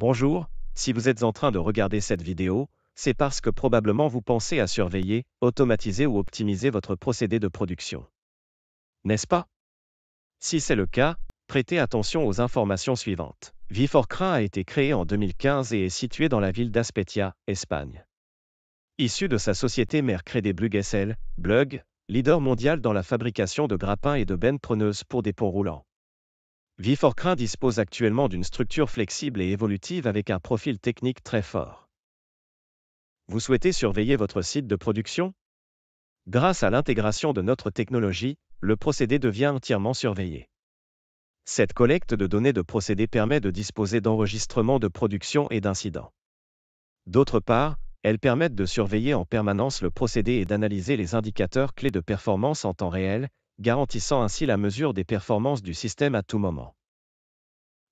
Bonjour, si vous êtes en train de regarder cette vidéo, c'est parce que probablement vous pensez à surveiller, automatiser ou optimiser votre procédé de production. N'est-ce pas Si c'est le cas, prêtez attention aux informations suivantes. Viforcra a été créé en 2015 et est situé dans la ville d'Aspetia, Espagne. Issu de sa société mère blugessel Blug, leader mondial dans la fabrication de grappins et de bennes preneuses pour des ponts roulants. ViforCrain dispose actuellement d'une structure flexible et évolutive avec un profil technique très fort. Vous souhaitez surveiller votre site de production Grâce à l'intégration de notre technologie, le procédé devient entièrement surveillé. Cette collecte de données de procédé permet de disposer d'enregistrements de production et d'incidents. D'autre part, elles permettent de surveiller en permanence le procédé et d'analyser les indicateurs clés de performance en temps réel, garantissant ainsi la mesure des performances du système à tout moment.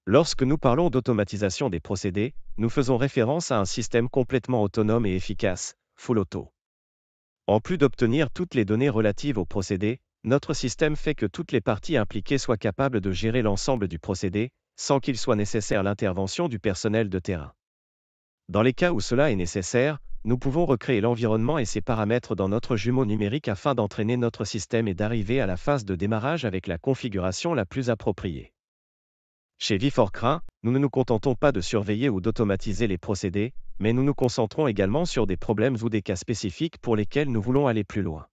Lorsque nous parlons d'automatisation des procédés, nous faisons référence à un système complètement autonome et efficace, full auto. En plus d'obtenir toutes les données relatives au procédé, notre système fait que toutes les parties impliquées soient capables de gérer l'ensemble du procédé, sans qu'il soit nécessaire l'intervention du personnel de terrain. Dans les cas où cela est nécessaire, nous pouvons recréer l'environnement et ses paramètres dans notre jumeau numérique afin d'entraîner notre système et d'arriver à la phase de démarrage avec la configuration la plus appropriée. Chez VIFORCRA, nous ne nous contentons pas de surveiller ou d'automatiser les procédés, mais nous nous concentrons également sur des problèmes ou des cas spécifiques pour lesquels nous voulons aller plus loin.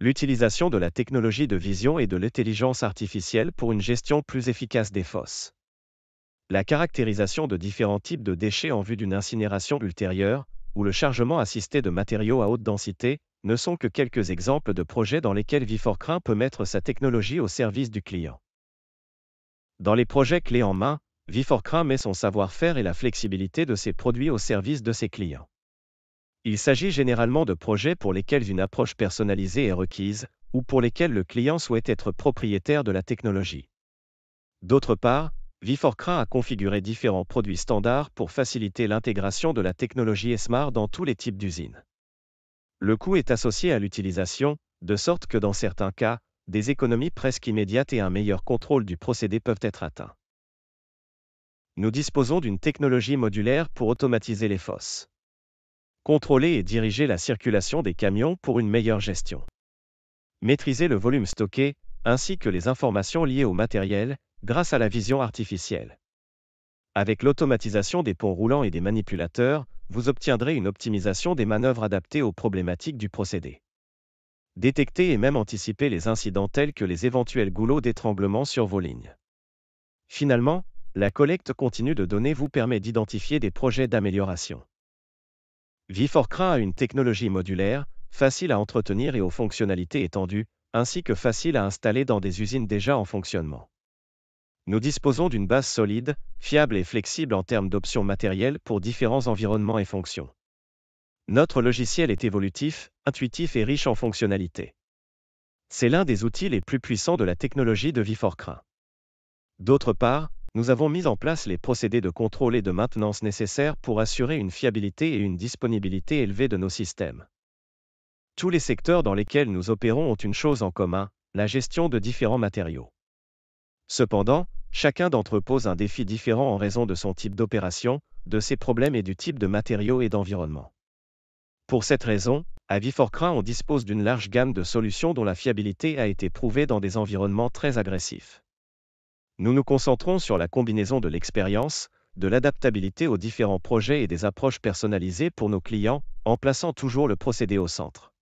L'utilisation de la technologie de vision et de l'intelligence artificielle pour une gestion plus efficace des fosses. La caractérisation de différents types de déchets en vue d'une incinération ultérieure, ou le chargement assisté de matériaux à haute densité, ne sont que quelques exemples de projets dans lesquels ViforCrain peut mettre sa technologie au service du client. Dans les projets clés en main, ViforCrain met son savoir-faire et la flexibilité de ses produits au service de ses clients. Il s'agit généralement de projets pour lesquels une approche personnalisée est requise, ou pour lesquels le client souhaite être propriétaire de la technologie. D'autre part, Viforcra a configuré différents produits standards pour faciliter l'intégration de la technologie ESMAR dans tous les types d'usines. Le coût est associé à l'utilisation, de sorte que dans certains cas, des économies presque immédiates et un meilleur contrôle du procédé peuvent être atteints. Nous disposons d'une technologie modulaire pour automatiser les fosses. Contrôler et diriger la circulation des camions pour une meilleure gestion. Maîtriser le volume stocké, ainsi que les informations liées au matériel, grâce à la vision artificielle. Avec l'automatisation des ponts roulants et des manipulateurs, vous obtiendrez une optimisation des manœuvres adaptées aux problématiques du procédé. Détecter et même anticiper les incidents tels que les éventuels goulots d'étranglement sur vos lignes. Finalement, la collecte continue de données vous permet d'identifier des projets d'amélioration. Viforcra a une technologie modulaire, facile à entretenir et aux fonctionnalités étendues, ainsi que facile à installer dans des usines déjà en fonctionnement nous disposons d'une base solide, fiable et flexible en termes d'options matérielles pour différents environnements et fonctions. Notre logiciel est évolutif, intuitif et riche en fonctionnalités. C'est l'un des outils les plus puissants de la technologie de ViforCrain. D'autre part, nous avons mis en place les procédés de contrôle et de maintenance nécessaires pour assurer une fiabilité et une disponibilité élevée de nos systèmes. Tous les secteurs dans lesquels nous opérons ont une chose en commun, la gestion de différents matériaux. Cependant, Chacun d'entre eux pose un défi différent en raison de son type d'opération, de ses problèmes et du type de matériaux et d'environnement. Pour cette raison, à ViforCrain on dispose d'une large gamme de solutions dont la fiabilité a été prouvée dans des environnements très agressifs. Nous nous concentrons sur la combinaison de l'expérience, de l'adaptabilité aux différents projets et des approches personnalisées pour nos clients, en plaçant toujours le procédé au centre.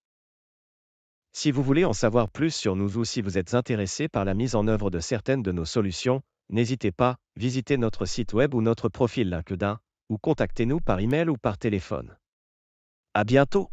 Si vous voulez en savoir plus sur nous ou si vous êtes intéressé par la mise en œuvre de certaines de nos solutions, n'hésitez pas, visitez notre site web ou notre profil LinkedIn, ou contactez-nous par email ou par téléphone. À bientôt!